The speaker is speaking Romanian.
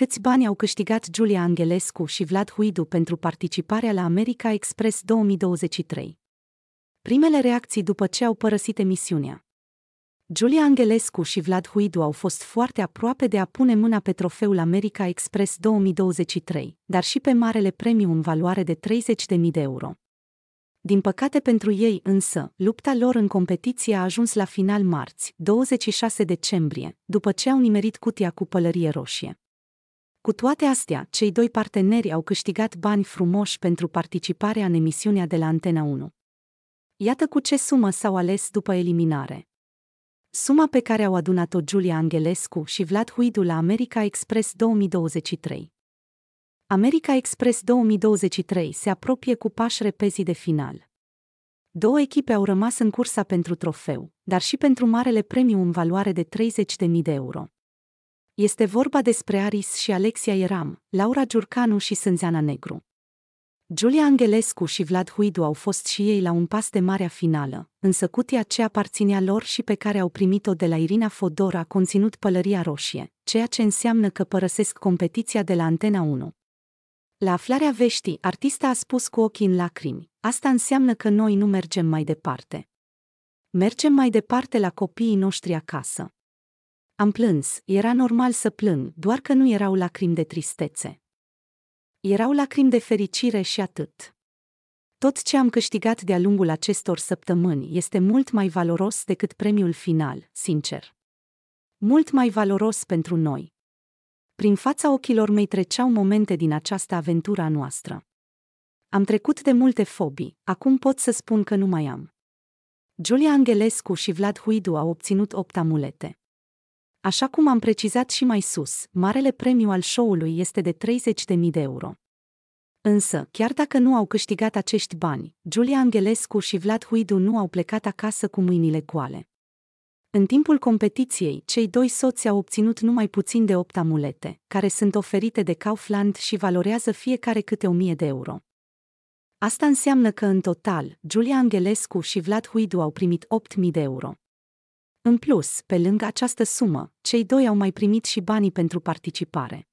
Câți bani au câștigat Giulia Angelescu și Vlad Huidu pentru participarea la America Express 2023? Primele reacții după ce au părăsit emisiunea. Giulia Angelescu și Vlad Huidu au fost foarte aproape de a pune mâna pe trofeul America Express 2023, dar și pe Marele Premiu în valoare de 30.000 de euro. Din păcate pentru ei însă, lupta lor în competiție a ajuns la final marți, 26 decembrie, după ce au nimerit cutia cu pălărie roșie. Cu toate astea, cei doi parteneri au câștigat bani frumoși pentru participarea în emisiunea de la Antena 1. Iată cu ce sumă s-au ales după eliminare. Suma pe care au adunat-o Giulia Angelescu și Vlad Huidu la America Express 2023. America Express 2023 se apropie cu pași repezi de final. Două echipe au rămas în cursa pentru trofeu, dar și pentru marele premiu în valoare de 30.000 de euro. Este vorba despre Aris și Alexia Eram, Laura Giurcanu și Sânzeana Negru. Giulia Angelescu și Vlad Huidu au fost și ei la un pas de marea finală, însă cutia ce aparținea lor și pe care au primit-o de la Irina Fodor a conținut pălăria roșie, ceea ce înseamnă că părăsesc competiția de la Antena 1. La aflarea veștii, artista a spus cu ochii în lacrimi, asta înseamnă că noi nu mergem mai departe. Mergem mai departe la copiii noștri acasă. Am plâns, era normal să plâng, doar că nu erau lacrimi de tristețe. Erau lacrimi de fericire și atât. Tot ce am câștigat de-a lungul acestor săptămâni este mult mai valoros decât premiul final, sincer. Mult mai valoros pentru noi. Prin fața ochilor mei treceau momente din această aventură a noastră. Am trecut de multe fobii, acum pot să spun că nu mai am. Julia Angelescu și Vlad Huidu au obținut opt amulete. Așa cum am precizat și mai sus, marele premiu al show-ului este de 30.000 de euro. Însă, chiar dacă nu au câștigat acești bani, Giulia Angelescu și Vlad Huidu nu au plecat acasă cu mâinile goale. În timpul competiției, cei doi soți au obținut numai puțin de 8 amulete, care sunt oferite de Kaufland și valorează fiecare câte 1000 de euro. Asta înseamnă că, în total, Giulia Angelescu și Vlad Huidu au primit 8.000 de euro. În plus, pe lângă această sumă, cei doi au mai primit și banii pentru participare.